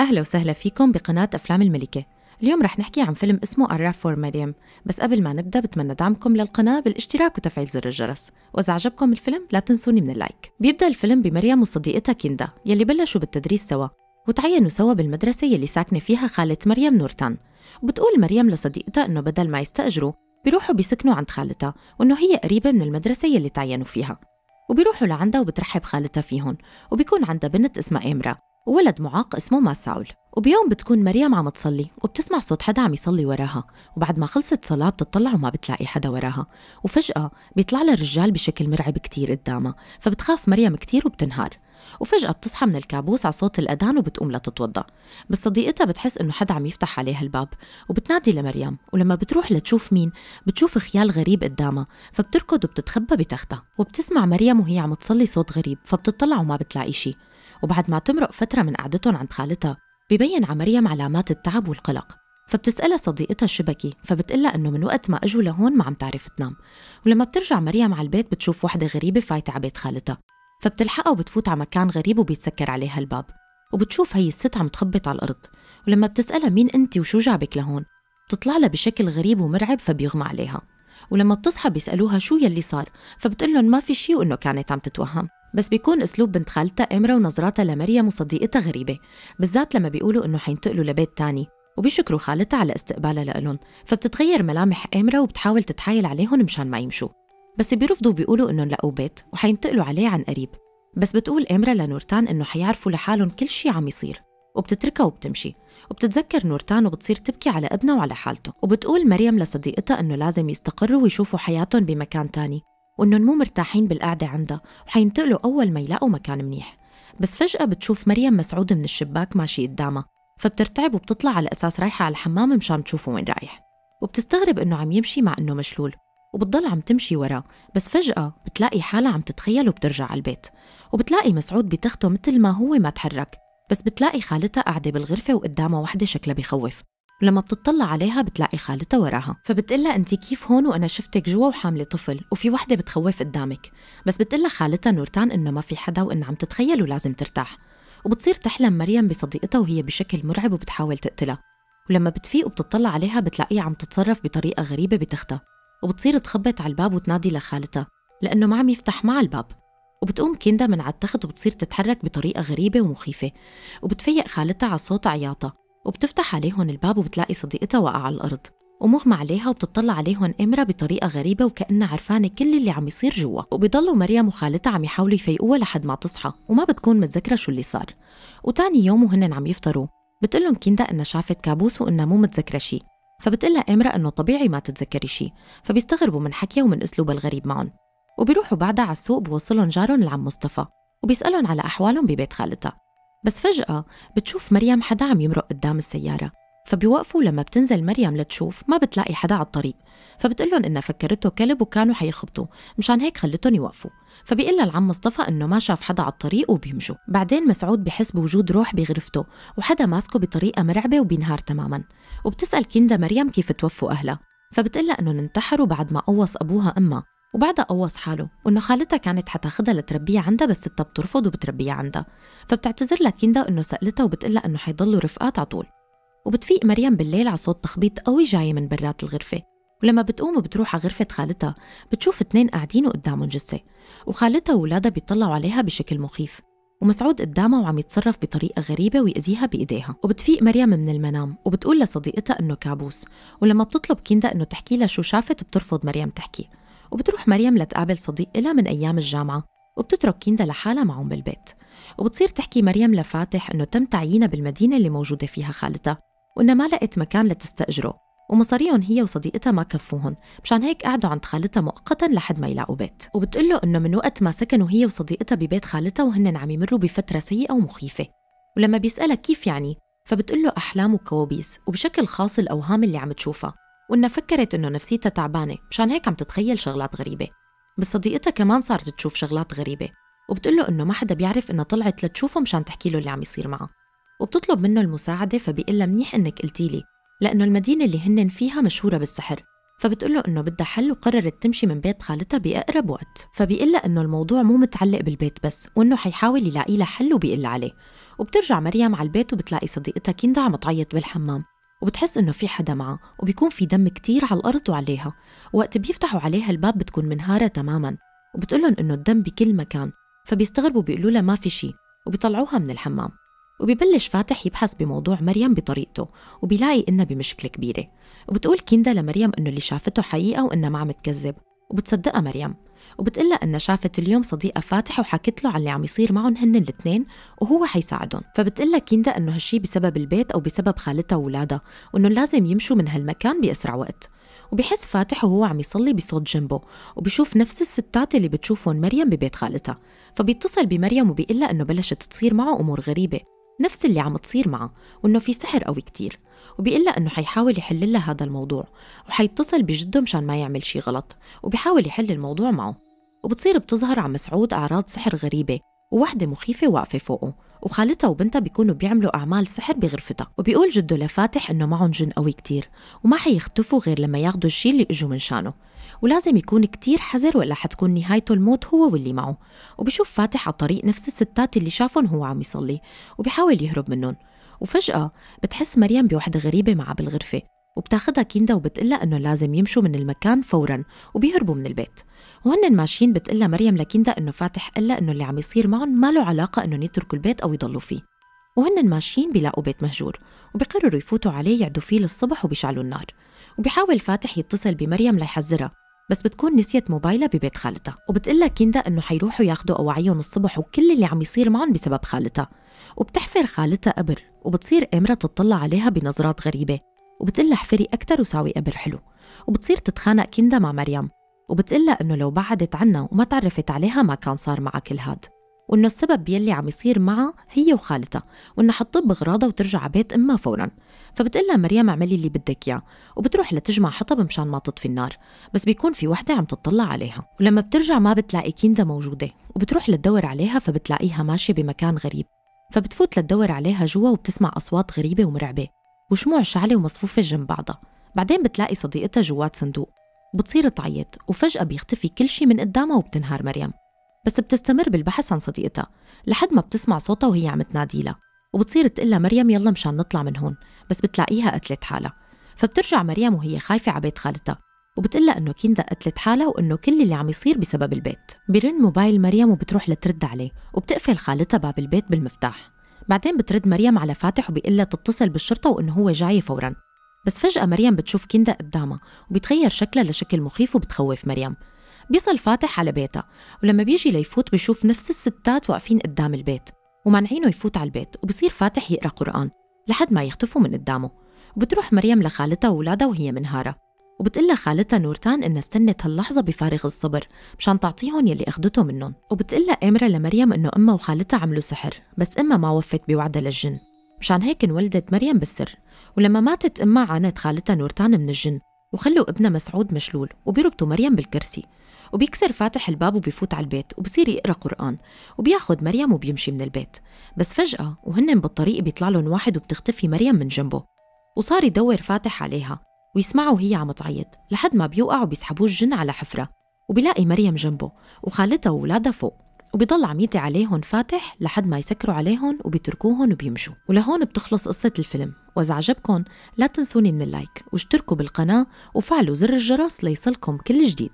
أهلا وسهلا فيكم بقناة أفلام الملكة اليوم رح نحكي عن فيلم اسمه الراف فور مريم بس قبل ما نبدأ بتمنى دعمكم للقناة بالاشتراك وتفعيل زر الجرس وإذا عجبكم الفيلم لا تنسوني من اللايك بيبدأ الفيلم بمريم وصديقتها كيندا يلي بلشوا بالتدريس سوا وتعينوا سوا بالمدرسة يلي ساكنة فيها خالة مريم نورتان وبتقول مريم لصديقتها إنه بدل ما يستأجروا بيروحوا بيسكنوا عند خالتها وإنه هي قريبة من المدرسة يلي تعينوا فيها وبيروحوا لعندها وبترحب خالتها فيهم وبيكون عندها بنت اسمها إمرأ وولد معاق اسمه ماساول وبيوم بتكون مريم عم تصلي وبتسمع صوت حدا عم يصلي وراها وبعد ما خلصت صلاة بتطلع وما بتلاقي حدا وراها وفجأة بيطلع لها رجال بشكل مرعب كتير قدامها فبتخاف مريم كتير وبتنهار وفجأة بتصحى من الكابوس على صوت الأذان وبتقوم لتتوضأ بس صديقتها بتحس إنه حدا عم يفتح عليها الباب وبتنادي لمريم ولما بتروح لتشوف مين بتشوف خيال غريب قدامها فبتركض وبتتخبى بتختها وبتسمع مريم وهي عم تصلي صوت غريب فبتطلع وما بتلاقي شي وبعد ما تمرق فترة من قعدتهم عند خالتها ببين على مريم علامات التعب والقلق فبتسألها صديقتها الشبكي فبتقلها إنه من وقت ما أجوا لهون ما عم تعرف تنام ولما بترجع مريم على البيت بتشوف وحدة غريبة فايتة على بيت خالتها فبتلحقها وبتفوت على مكان غريب وبيتسكر عليها الباب وبتشوف هي الست عم تخبط على الأرض ولما بتسألها مين أنت وشو جابك لهون بتطلع لها بشكل غريب ومرعب فبيغمى عليها ولما بتصحى بيسألوها شو يلي صار فبتقول لهم ما في شي وإنه كانت عم تتوهم بس بيكون أسلوب بنت خالتها إمرة ونظراتها لمريم وصديقتها غريبة بالذات لما بيقولوا إنه حينتقلوا لبيت تاني وبيشكروا خالتها على استقبالها لالن، فبتتغير ملامح إمرة وبتحاول تتحايل عليهم مشان ما يمشوا بس بيرفضوا بيقولوا إنهم لقوا بيت وحينتقلوا عليه عن قريب بس بتقول إمرة لنورتان إنه حيعرفوا لحالهم كل شي عم يصير وبتتركها وبتمشي وبتتذكر نورتان وبتصير تبكي على ابنها وعلى حالته وبتقول مريم لصديقتها انه لازم يستقروا ويشوفوا حياتهم بمكان تاني وإنهم مو مرتاحين بالقعدة عندها وحينتقلوا أول ما يلاقوا مكان منيح بس فجأة بتشوف مريم مسعود من الشباك ماشي قدامها فبترتعب وبتطلع على أساس رايحة على الحمام مشان تشوفه وين رايح وبتستغرب إنه عم يمشي مع إنه مشلول وبتضل عم تمشي وراه بس فجأة بتلاقي حالها عم تتخيل وبترجع على البيت وبتلاقي مسعود بتخته مثل ما هو ما تحرك بس بتلاقي خالتها قاعدة بالغرفة وقدامها وحدة شكلها بخوف ولما بتطلع عليها بتلاقي خالتها وراها فبتقلها انت كيف هون وانا شفتك جوا وحامله طفل وفي وحده بتخوف قدامك بس بتقلها خالتها نورتان انه ما في حدا وانه عم تتخيل ولازم ترتاح وبتصير تحلم مريم بصديقتها وهي بشكل مرعب وبتحاول تقتلها ولما بتفيق وبتطلع عليها بتلاقيها عم تتصرف بطريقه غريبه بتختها وبتصير تخبط على الباب وتنادي لخالتها لانه ما عم يفتح معها الباب وبتقوم كندا من على التخت وبتصير تتحرك بطريقة غريبة ومخيفة وبتفيق خالتها على صوت عياطها وبتفتح عليهم الباب وبتلاقي صديقتها واقعة على الأرض ومغمى عليها وبتطلع عليهم إمرا بطريقة غريبة وكأنها عرفانة كل اللي عم يصير جوا وبيضلوا مريم وخالتها عم يحاولوا يفيقوها لحد ما تصحى وما بتكون متذكرة شو اللي صار وتاني يوم وهن عم يفطروا بتقلهم كيندا إنها شافت كابوس وإنها مو متذكرة شي فبتقلها إمرا إنه طبيعي ما تتذكري شي فبيستغربوا من حكيها ومن أسلوبها الغريب معهم وبيروحوا بعدها على السوق بوصلهم جارهم لعم مصطفى وبيسألهم على أحوالهم ببيت خالتها بس فجأة بتشوف مريم حدا عم يمرق قدام السيارة فبيوقفوا لما بتنزل مريم لتشوف ما بتلاقي حدا على الطريق فبتقلن انها فكرته كلب وكانوا حيخبطوا مشان هيك خلتهم يوقفوا فبيقول العم مصطفى انه ما شاف حدا على الطريق وبيمشوا بعدين مسعود بحس بوجود روح بغرفته وحدا ماسكه بطريقه مرعبه وبينهار تماما وبتسال كندا مريم كيف توفوا اهلها فبتقلها انهم انتحروا بعد ما قوص ابوها امها وبعدها قوص حاله وإنه خالتها كانت حتاخدها لتربيها عندها بس ستها بترفض وبتربيها عندها فبتعتذر لكيندا إنه سألتها وبتقلها إنه حيضلوا رفقات على طول وبتفيق مريم بالليل على صوت تخبيط قوي جاي من برات الغرفة ولما بتقوم وبتروح على غرفة خالتها بتشوف اثنين قاعدين وقدامهم جثة وخالتها واولادها بيطلعوا عليها بشكل مخيف ومسعود قدامها وعم يتصرف بطريقة غريبة ويأذيها بإيديها وبتفيق مريم من المنام وبتقول لصديقتها إنه كابوس ولما بتطلب كيندا إنه تحكي لها شو شافت بترفض مريم تحكي وبتروح مريم لتقابل صديق إلها من أيام الجامعة وبتترك كيندا لحالها معهم بالبيت وبتصير تحكي مريم لفاتح إنه تم تعيينها بالمدينة اللي موجودة فيها خالتها وإنها ما لقت مكان لتستأجره ومصاريهم هي وصديقتها ما كفوهم مشان هيك قعدوا عند خالتها مؤقتا لحد ما يلاقوا بيت وبتقول له انه من وقت ما سكنوا هي وصديقتها ببيت خالتها وهن عم يمروا بفتره سيئه ومخيفه ولما بيسالها كيف يعني فبتقول له احلام وكوابيس وبشكل خاص الاوهام اللي عم تشوفها وإنها فكرت إنه نفسيتها تعبانة مشان هيك عم تتخيل شغلات غريبة بس صديقتها كمان صارت تشوف شغلات غريبة وبتقول له إنه ما حدا بيعرف إنها طلعت لتشوفه مشان تحكي له اللي عم يصير معها وبتطلب منه المساعدة فبيقول لها منيح إنك قلتي لي لأنه المدينة اللي هنن فيها مشهورة بالسحر فبتقول له إنه بدها حل وقررت تمشي من بيت خالتها بأقرب وقت فبيقول لها إنه الموضوع مو متعلق بالبيت بس وإنه حيحاول يلاقي لها حل وبيقول عليه وبترجع مريم على البيت وبتلاقي صديقتها كندا عم تعيط بالحمام وبتحس إنه في حدا معها وبيكون في دم كتير على الأرض وعليها وقت بيفتحوا عليها الباب بتكون منهارة تماما وبتقولن إنه الدم بكل مكان فبيستغربوا بيقولوا لها ما في شي وبيطلعوها من الحمام وبيبلش فاتح يبحث بموضوع مريم بطريقته وبيلاقي إنها بمشكلة كبيرة وبتقول كيندا لمريم إنه اللي شافته حقيقة وإنها ما عم تكذب وبتصدقها مريم وبتقلها أنها شافت اليوم صديقة فاتح وحكت له على اللي عم يصير معهم هن الاثنين وهو حيساعدهم فبتقلها كيندا أنه هالشي بسبب البيت أو بسبب خالتها وولادها وأنه لازم يمشوا من هالمكان بأسرع وقت وبحس فاتح وهو عم يصلي بصوت جنبه وبشوف نفس الستات اللي بتشوفهم مريم ببيت خالتها فبيتصل بمريم وبيقلها أنه بلشت تصير معه أمور غريبة نفس اللي عم تصير معه وأنه في سحر قوي كتير وبيقول انه حيحاول يحل لها هذا الموضوع وحيتصل بجده مشان ما يعمل شي غلط وبيحاول يحل الموضوع معه وبتصير بتظهر على مسعود اعراض سحر غريبه ووحدة مخيفة واقفة فوقه وخالتها وبنتها بيكونوا بيعملوا أعمال سحر بغرفتها وبيقول جده لفاتح إنه معهم جن قوي كتير وما حيختفوا غير لما ياخذوا الشي اللي إجوا من شانه ولازم يكون كتير حذر ولا حتكون نهايته الموت هو واللي معه وبشوف فاتح على طريق نفس الستات اللي شافهم هو عم يصلي وبيحاول يهرب منهم وفجأة بتحس مريم بوحدة غريبة معها بالغرفة وبتاخدها كيندا وبتقلها إنه لازم يمشوا من المكان فورا وبيهربوا من البيت وهن ماشيين بتقلها مريم لكيندا إنه فاتح قلا إنه اللي عم يصير معهم ما له علاقة إنهم يتركوا البيت أو يضلوا فيه وهن ماشيين بيلاقوا بيت مهجور وبقرروا يفوتوا عليه يعدوا فيه للصبح وبيشعلوا النار وبيحاول فاتح يتصل بمريم ليحذرها بس بتكون نسيت موبايلها ببيت خالتها لها كيندا انه حيروحوا ياخذوا اواعيهم الصبح وكل اللي عم يصير معهم بسبب خالتها وبتحفر خالتها قبر وبتصير امرا تطلع عليها بنظرات غريبة لها احفري اكثر وساوي قبر حلو وبتصير تتخانق كيندا مع مريم وبتقلها انه لو بعدت عنا وما تعرفت عليها ما كان صار معها كل هاد وانه السبب يلي عم يصير معها هي وخالتها وانها حتطب اغراضها وترجع بيت امها فورا لها مريم اعملي اللي بدك اياه وبتروح لتجمع حطب مشان ما تطفي النار بس بيكون في وحده عم تطلع عليها ولما بترجع ما بتلاقي كيندا موجوده وبتروح لتدور عليها فبتلاقيها ماشيه بمكان غريب فبتفوت لتدور عليها جوا وبتسمع اصوات غريبه ومرعبه وشموع شعله ومصفوفه جنب بعضها بعدين بتلاقي صديقتها جوات صندوق بتصير تعيط وفجأة بيختفي كل شيء من قدامها وبتنهار مريم بس بتستمر بالبحث عن صديقتها لحد ما بتسمع صوتها وهي عم تنادي لها وبتصير تقلها مريم يلا مشان نطلع من هون بس بتلاقيها قتلت حالها فبترجع مريم وهي خايفة على بيت خالتها وبتقلها انه كندا قتلت حالها وانه كل اللي عم يصير بسبب البيت بيرن موبايل مريم وبتروح لترد عليه وبتقفل خالتها باب البيت بالمفتاح بعدين بترد مريم على فاتح وبيقلها تتصل بالشرطة وانه هو جاي فورا بس فجأة مريم بتشوف كندا قدامها وبيتغير شكلها لشكل مخيف وبتخوف مريم بيصل فاتح على بيتها ولما بيجي ليفوت بيشوف نفس الستات واقفين قدام البيت ومانعينه يفوت على البيت وبصير فاتح يقرا قرآن لحد ما يختفوا من قدامه وبتروح مريم لخالتها وولادها وهي منهارة لها خالتها نورتان إنها استنت هاللحظة بفارغ الصبر مشان تعطيهم يلي اخذته منهم لها امرا لمريم إنه أمها وخالتها عملوا سحر بس أمها ما وفت بوعدها للجن مشان هيك انولدت مريم بالسر ولما ماتت أمها عانت خالتها نورتان من الجن وخلوا ابنها مسعود مشلول وبيربطوا مريم بالكرسي وبيكسر فاتح الباب وبيفوت على البيت وبصير يقرا قرآن وبياخذ مريم وبيمشي من البيت بس فجأة وهن بالطريق بيطلع لهم واحد وبتختفي مريم من جنبه وصار يدور فاتح عليها ويسمعه وهي عم تعيط لحد ما بيوقع وبيسحبوه الجن على حفرة وبيلاقي مريم جنبه وخالتها وولادها فوق وبيضل عم يدعي عليهم فاتح لحد ما يسكروا عليهم وبيتركوهم وبيمشوا ولهون بتخلص قصة الفيلم وإذا عجبكم لا تنسوني من اللايك واشتركوا بالقناة وفعلوا زر الجرس ليصلكم كل جديد